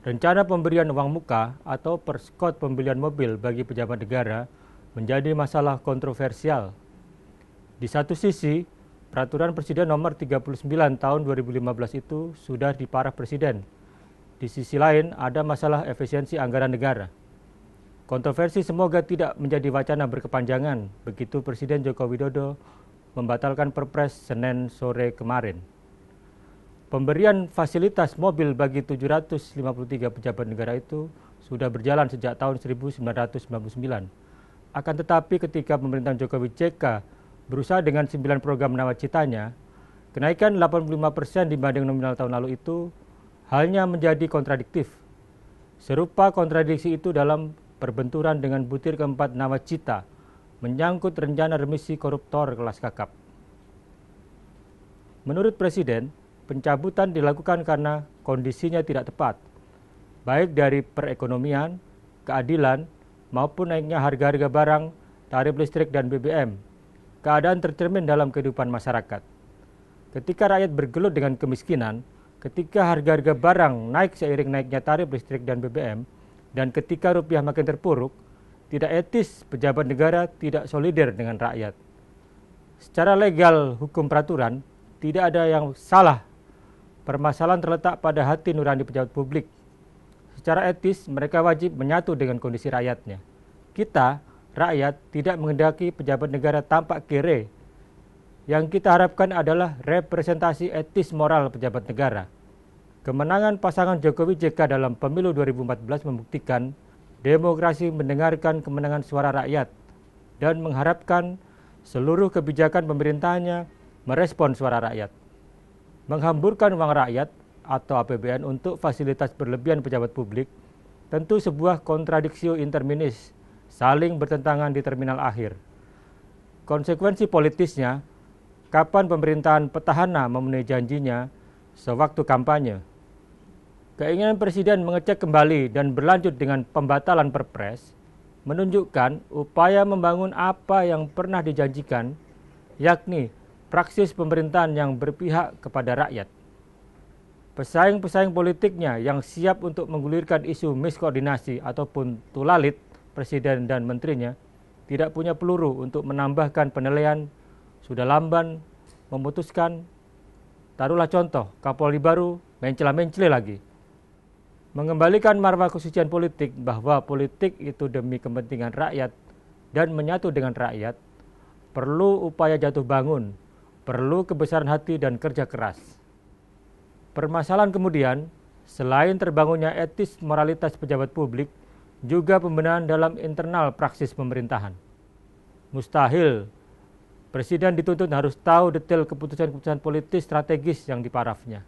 Rencana pemberian uang muka atau perskot pembelian mobil bagi pejabat negara menjadi masalah kontroversial. Di satu sisi, peraturan Presiden nomor 39 tahun 2015 itu sudah diparah Presiden. Di sisi lain, ada masalah efisiensi anggaran negara. Kontroversi semoga tidak menjadi wacana berkepanjangan, begitu Presiden Joko Widodo membatalkan Perpres Senin sore kemarin. Pemberian fasilitas mobil bagi 753 pejabat negara itu sudah berjalan sejak tahun 1999. Akan tetapi ketika pemerintahan Jokowi JK berusaha dengan 9 program nawacitanya, kenaikan 85 persen dibanding nominal tahun lalu itu hanya menjadi kontradiktif. Serupa kontradiksi itu dalam perbenturan dengan butir keempat nawacita menyangkut rencana remisi koruptor kelas kakap. Menurut Presiden, pencabutan dilakukan karena kondisinya tidak tepat, baik dari perekonomian, keadilan, maupun naiknya harga-harga barang, tarif listrik, dan BBM. Keadaan tercermin dalam kehidupan masyarakat. Ketika rakyat bergelut dengan kemiskinan, ketika harga-harga barang naik seiring naiknya tarif listrik dan BBM, dan ketika rupiah makin terpuruk, tidak etis pejabat negara tidak solider dengan rakyat. Secara legal hukum peraturan, tidak ada yang salah Permasalahan terletak pada hati nurani pejabat publik. Secara etis, mereka wajib menyatu dengan kondisi rakyatnya. Kita, rakyat, tidak mengendaki pejabat negara tampak kere. Yang kita harapkan adalah representasi etis moral pejabat negara. Kemenangan pasangan Jokowi JK dalam pemilu 2014 membuktikan demokrasi mendengarkan kemenangan suara rakyat dan mengharapkan seluruh kebijakan pemerintahnya merespon suara rakyat menghamburkan uang rakyat atau APBN untuk fasilitas berlebihan pejabat publik tentu sebuah kontradiksio interminis saling bertentangan di terminal akhir. Konsekuensi politisnya, kapan pemerintahan petahana memenuhi janjinya sewaktu kampanye. Keinginan Presiden mengecek kembali dan berlanjut dengan pembatalan perpres menunjukkan upaya membangun apa yang pernah dijanjikan, yakni praksis pemerintahan yang berpihak kepada rakyat. Pesaing-pesaing politiknya yang siap untuk menggulirkan isu miskoordinasi ataupun tulalit presiden dan menterinya tidak punya peluru untuk menambahkan penilaian, sudah lamban, memutuskan. Taruhlah contoh, Kapolri baru mencela-mencela lagi. Mengembalikan marwah kesucian politik bahwa politik itu demi kepentingan rakyat dan menyatu dengan rakyat, perlu upaya jatuh bangun perlu kebesaran hati dan kerja keras. Permasalahan kemudian, selain terbangunnya etis moralitas pejabat publik, juga pembenahan dalam internal praksis pemerintahan. Mustahil Presiden dituntut harus tahu detail keputusan-keputusan politis strategis yang diparafnya.